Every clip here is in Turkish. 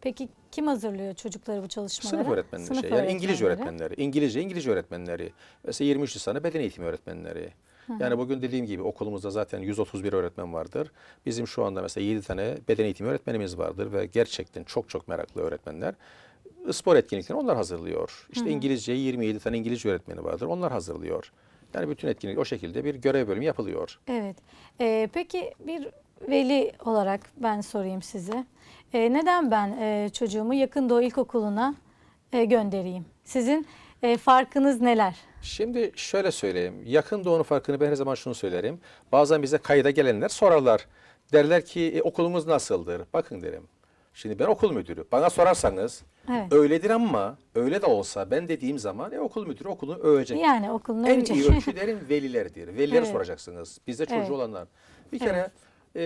Peki kim hazırlıyor çocukları bu çalışmalara? Sınıf öğretmenleri Sınıf şey. Yani öğretmenleri. İngilizce öğretmenleri. İngilizce, İngilizce öğretmenleri. Mesela 23 Nisan'da beden eğitimi öğretmenleri. Yani bugün dediğim gibi okulumuzda zaten 131 öğretmen vardır. Bizim şu anda mesela 7 tane beden eğitimi öğretmenimiz vardır ve gerçekten çok çok meraklı öğretmenler spor etkinliklerini onlar hazırlıyor. İşte İngilizce 27 tane İngilizce öğretmeni vardır. Onlar hazırlıyor. Yani bütün etkinlik o şekilde bir görev bölümü yapılıyor. Evet. Ee, peki bir veli olarak ben sorayım size. E, neden ben e, çocuğumu yakın doğu ilkokuluna e, göndereyim? Sizin e, farkınız neler? Şimdi şöyle söyleyeyim. Yakın doğunun farkını ben her zaman şunu söylerim. Bazen bize Kayı'da gelenler sorarlar. Derler ki e, okulumuz nasıldır? Bakın derim. Şimdi ben okul müdürü. Bana sorarsanız evet. öyledir ama öyle de olsa ben dediğim zaman e, okul müdürü okulunu övecek. Yani okulunu en övecek. En iyi Derim velilerdir. Velilere evet. soracaksınız. Bizde çocuğu evet. olanlar. Bir kere evet e,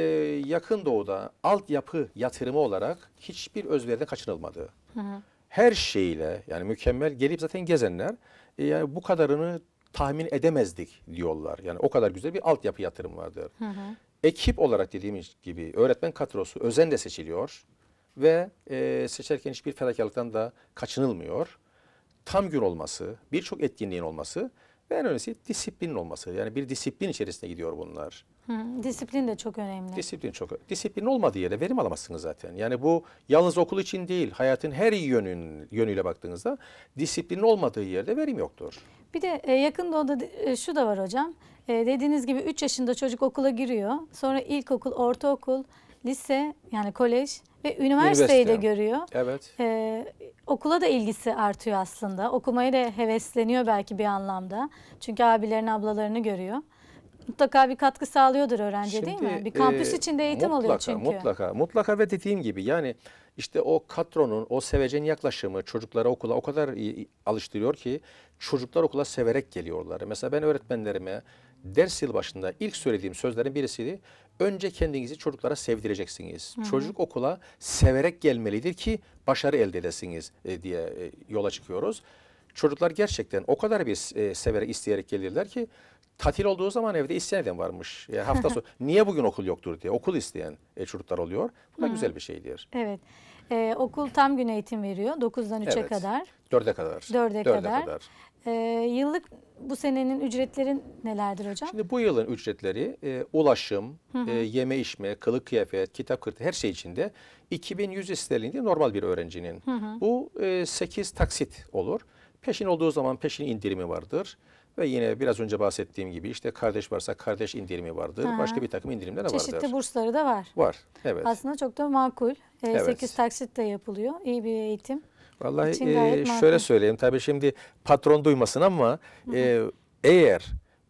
yakın doğuda altyapı yatırımı olarak hiçbir özveriden kaçınılmadı. Hı hı. Her şeyle yani mükemmel gelip zaten gezenler e, yani bu kadarını tahmin edemezdik diyorlar. Yani o kadar güzel bir altyapı yatırım vardır. Hı hı. Ekip olarak dediğimiz gibi öğretmen katrosu özenle seçiliyor ve e, seçerken hiçbir fedakarlıktan da kaçınılmıyor. Tam gün olması, birçok etkinliğin olması ve en önemlisi disiplinin olması. Yani bir disiplin içerisinde gidiyor bunlar disiplin de çok önemli. Disiplin çok Disiplin olmadığı yere verim alamazsınız zaten. Yani bu yalnız okul için değil, hayatın her yönün, yönüyle baktığınızda disiplin olmadığı yerde verim yoktur. Bir de e, yakın doğuda e, şu da var hocam. E, dediğiniz gibi 3 yaşında çocuk okula giriyor. Sonra ilkokul, ortaokul, lise yani kolej ve üniversiteyi Üniversite. de görüyor. Evet. Ee, okula da ilgisi artıyor aslında. Okumaya da hevesleniyor belki bir anlamda. Çünkü abilerini, ablalarını görüyor mutlaka bir katkı sağlıyordur öğrenci değil mi? Bir kampüs e, içinde eğitim mutlaka, oluyor çünkü. Mutlaka mutlaka ve dediğim gibi yani işte o katronun o sevecen yaklaşımı çocuklara okula o kadar iyi alıştırıyor ki çocuklar okula severek geliyorlar. Mesela ben öğretmenlerime ders yıl başında ilk söylediğim sözlerin birisiydi. Önce kendinizi çocuklara sevdireceksiniz. Hı hı. Çocuk okula severek gelmelidir ki başarı elde edesiniz e, diye e, yola çıkıyoruz. Çocuklar gerçekten o kadar bir e, severek isteyerek gelirler ki Tatil olduğu zaman evde isyan eden varmış. Yani hafta sonu niye bugün okul yoktur diye okul isteyen e, çocuklar oluyor. Bu da Hı. güzel bir şeydir. Evet. Ee, okul tam gün eğitim veriyor 9'dan 3'e Evet. kadar. Dörde kadar. 4'e kadar. Ee, yıllık bu senenin ücretleri nelerdir hocam? Şimdi bu yılın ücretleri e, ulaşım, e, yeme içme, kılık kıyafet, kitap kırtı her şey içinde 2100 sterlindi normal bir öğrencinin. Bu e, 8 taksit olur. Peşin olduğu zaman peşin indirimi vardır. Ve yine biraz önce bahsettiğim gibi işte kardeş varsa kardeş indirimi vardır. Ha. Başka bir takım indirimler de vardır. Çeşitli bursları da var. Var. Evet. Aslında çok da makul. E, evet. 8 taksit de yapılıyor. İyi bir eğitim. Vallahi e, şöyle makul. söyleyeyim. Tabii şimdi patron duymasın ama e, eğer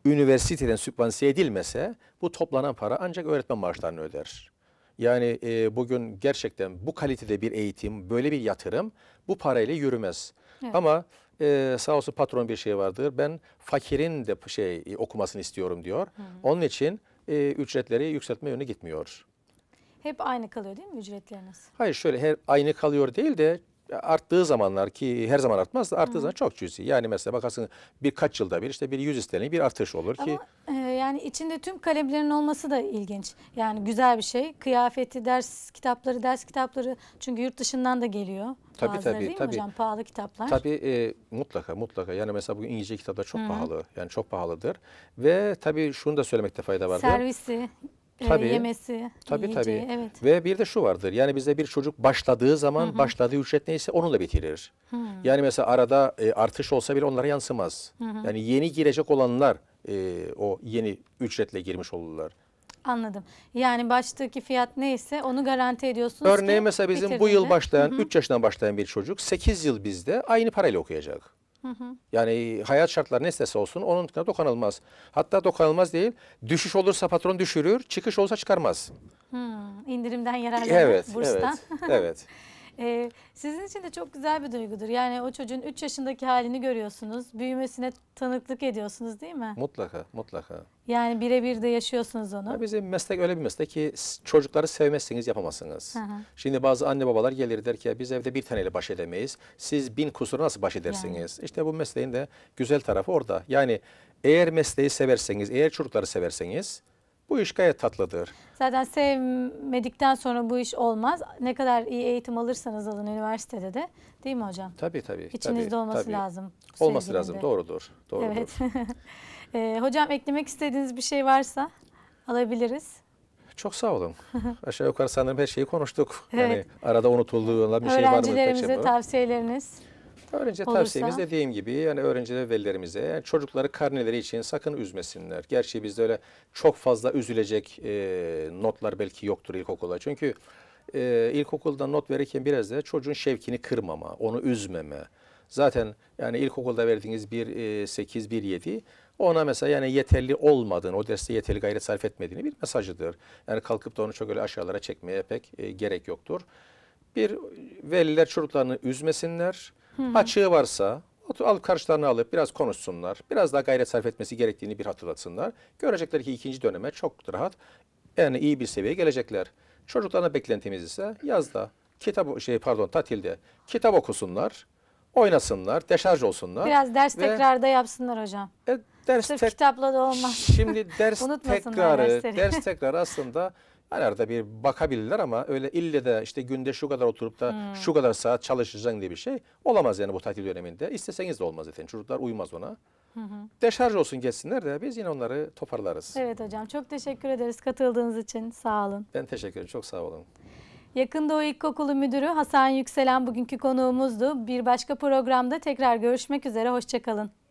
üniversiteden sübvansiye edilmese bu toplanan para ancak öğretmen maaşlarını öder. Yani e, bugün gerçekten bu kalitede bir eğitim, böyle bir yatırım bu parayla yürümez. Evet. Ama e, sağ olsun patron bir şey vardır. Ben fakirin de şey e, okumasını istiyorum diyor. Hı hı. Onun için e, ücretleri yükseltme yönü gitmiyor. Hep aynı kalıyor değil mi ücretleriniz? Hayır şöyle her aynı kalıyor değil de arttığı zamanlar ki her zaman artmaz da arttığı Hı. zaman çok cüzi. Yani mesela bakarsın birkaç yılda bir işte bir yüz istenenin bir artış olur ki. Ama e, yani içinde tüm kalemlerin olması da ilginç. Yani güzel bir şey. Kıyafeti, ders kitapları, ders kitapları çünkü yurt dışından da geliyor. Tabii Bazıları tabii değil tabii. Mi hocam pahalı kitaplar. Tabii e, mutlaka mutlaka. Yani mesela bugün İngilizce kitaplar çok Hı. pahalı. Yani çok pahalıdır. Ve tabii şunu da söylemekte fayda var. Servisi ee, tabii, yemesi, tabii, yiyeceği. Tabii. Evet. Ve bir de şu vardır. Yani bizde bir çocuk başladığı zaman hı hı. başladığı ücret neyse onu bitirir. Hı. Yani mesela arada e, artış olsa bile onlara yansımaz. Hı hı. Yani yeni girecek olanlar e, o yeni ücretle girmiş olurlar. Anladım. Yani baştaki fiyat neyse onu garanti ediyorsunuz Örneğin ki mesela bizim bitirdiğinde. bu yıl başlayan, hı hı. 3 yaşından başlayan bir çocuk 8 yıl bizde aynı parayla okuyacak. Yani hayat şartları ne istese olsun onun dokunulmaz. Hatta dokunulmaz değil. Düşüş olursa patron düşürür, çıkış olsa çıkarmaz. Hmm, indirimden yararlanır evet, burstan. Evet, evet. Ee, sizin için de çok güzel bir duygudur. Yani o çocuğun 3 yaşındaki halini görüyorsunuz. Büyümesine tanıklık ediyorsunuz değil mi? Mutlaka, mutlaka. Yani birebir de yaşıyorsunuz onu. Ya bizim meslek öyle bir meslek ki çocukları sevmezsiniz yapamazsınız. Hı hı. Şimdi bazı anne babalar gelir der ki biz evde bir taneyle baş edemeyiz. Siz bin kusuru nasıl baş edersiniz? Yani. İşte bu mesleğin de güzel tarafı orada. Yani eğer mesleği severseniz, eğer çocukları severseniz bu iş gayet tatlıdır. Zaten sevmedikten sonra bu iş olmaz. Ne kadar iyi eğitim alırsanız alın üniversitede de değil mi hocam? Tabii tabii. İçinizde tabii, olması tabii. lazım. Olması sevgilinde. lazım doğrudur. doğrudur. Evet. e, hocam eklemek istediğiniz bir şey varsa alabiliriz. Çok sağ olun. Aşağı yukarı sanırım her şeyi konuştuk. Evet. Yani arada unutulduğu bir şey var mı? Şey Öğrencilerimize tavsiyeleriniz. Öğrenci tavsiyemiz dediğim gibi yani öğrenciler velilerimize yani çocukları karneleri için sakın üzmesinler. Gerçi bizde öyle çok fazla üzülecek e, notlar belki yoktur ilkokulda. Çünkü e, ilkokulda not verirken biraz da çocuğun şevkini kırmama, onu üzmeme. Zaten yani ilkokulda verdiğiniz 1 8 1 7 ona mesela yani yeterli olmadığını, o derste yeterli gayret sarf etmediğini bir mesajıdır. Yani kalkıp da onu çok öyle aşağılara çekmeye pek e, gerek yoktur. Bir veliler çocuklarını üzmesinler. Hı. Açığı varsa al karşılarına alıp biraz konuşsunlar. Biraz daha gayret sarf etmesi gerektiğini bir hatırlatsınlar. Görecekler ki ikinci döneme çok rahat yani iyi bir seviyeye gelecekler. Çocuklarına beklentimiz ise yazda kitap şey pardon tatilde kitap okusunlar, oynasınlar, deşarj olsunlar. Biraz ders ve, tekrarda yapsınlar hocam. E, ders Sırf tek, kitapla da olmaz. Şimdi ders tekrarı, dersleri. ders tekrarı aslında arada bir bakabilirler ama öyle ille de işte günde şu kadar oturup da hmm. şu kadar saat çalışacaksın diye bir şey olamaz yani bu tatil döneminde. İsteseniz de olmaz zaten çocuklar uyumaz ona. Hı hı. Deşarj olsun geçsinler de biz yine onları toparlarız. Evet hocam çok teşekkür ederiz katıldığınız için sağ olun. Ben teşekkür ederim çok sağ olun. Yakın Doğu İlkokulu Müdürü Hasan Yükselen bugünkü konuğumuzdu. Bir başka programda tekrar görüşmek üzere hoşçakalın.